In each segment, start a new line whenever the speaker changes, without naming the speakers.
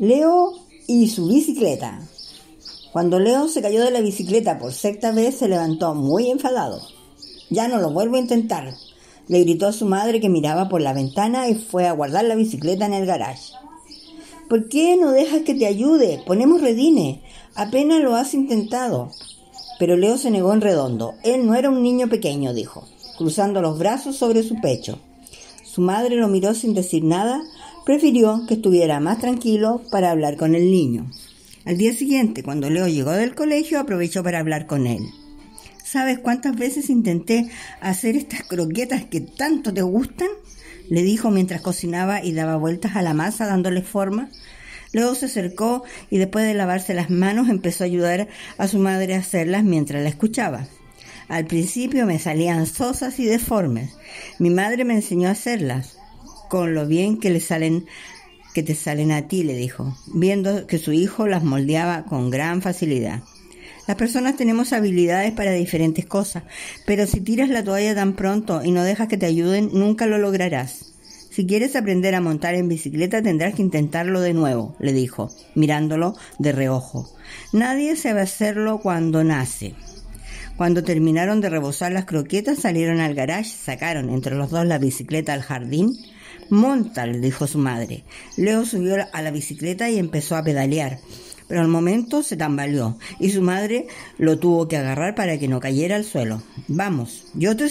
Leo y su bicicleta. Cuando Leo se cayó de la bicicleta por sexta vez, se levantó muy enfadado. Ya no lo vuelvo a intentar, le gritó a su madre que miraba por la ventana y fue a guardar la bicicleta en el garage. ¿Por qué no dejas que te ayude? Ponemos redine. Apenas lo has intentado. Pero Leo se negó en redondo. Él no era un niño pequeño, dijo, cruzando los brazos sobre su pecho. Su madre lo miró sin decir nada, prefirió que estuviera más tranquilo para hablar con el niño. Al día siguiente, cuando Leo llegó del colegio, aprovechó para hablar con él. ¿Sabes cuántas veces intenté hacer estas croquetas que tanto te gustan? le dijo mientras cocinaba y daba vueltas a la masa dándole forma. Leo se acercó y después de lavarse las manos empezó a ayudar a su madre a hacerlas mientras la escuchaba. Al principio me salían sosas y deformes. Mi madre me enseñó a hacerlas con lo bien que le salen que te salen a ti, le dijo, viendo que su hijo las moldeaba con gran facilidad. Las personas tenemos habilidades para diferentes cosas, pero si tiras la toalla tan pronto y no dejas que te ayuden, nunca lo lograrás. Si quieres aprender a montar en bicicleta tendrás que intentarlo de nuevo, le dijo, mirándolo de reojo. Nadie sabe hacerlo cuando nace. Cuando terminaron de rebosar las croquetas, salieron al garage, sacaron entre los dos la bicicleta al jardín, Monta, le dijo su madre. Leo subió a la bicicleta y empezó a pedalear, pero al momento se tambaleó y su madre lo tuvo que agarrar para que no cayera al suelo. Vamos, yo te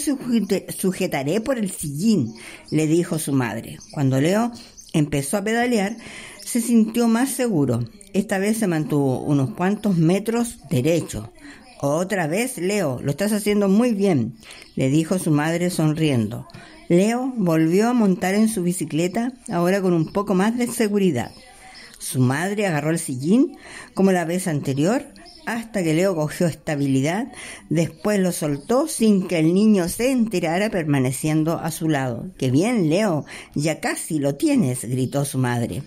sujetaré por el sillín, le dijo su madre. Cuando Leo empezó a pedalear, se sintió más seguro. Esta vez se mantuvo unos cuantos metros derecho. Otra vez, Leo, lo estás haciendo muy bien, le dijo su madre sonriendo. Leo volvió a montar en su bicicleta, ahora con un poco más de seguridad. Su madre agarró el sillín, como la vez anterior, hasta que Leo cogió estabilidad, después lo soltó sin que el niño se enterara permaneciendo a su lado. ¡Qué bien, Leo! Ya casi lo tienes, gritó su madre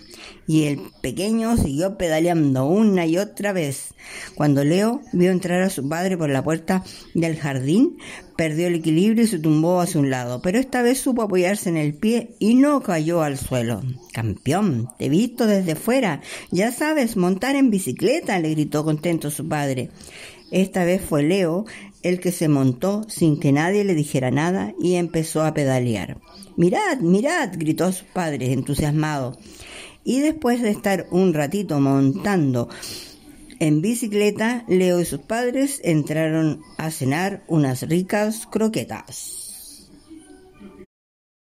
y el pequeño siguió pedaleando una y otra vez. Cuando Leo vio entrar a su padre por la puerta del jardín, perdió el equilibrio y se tumbó hacia un lado, pero esta vez supo apoyarse en el pie y no cayó al suelo. Campeón, te he visto desde fuera. Ya sabes montar en bicicleta, le gritó contento su padre. Esta vez fue Leo el que se montó sin que nadie le dijera nada y empezó a pedalear. Mirad, mirad, gritó su padre entusiasmado. Y después de estar un ratito montando en bicicleta, Leo y sus padres entraron a cenar unas ricas croquetas.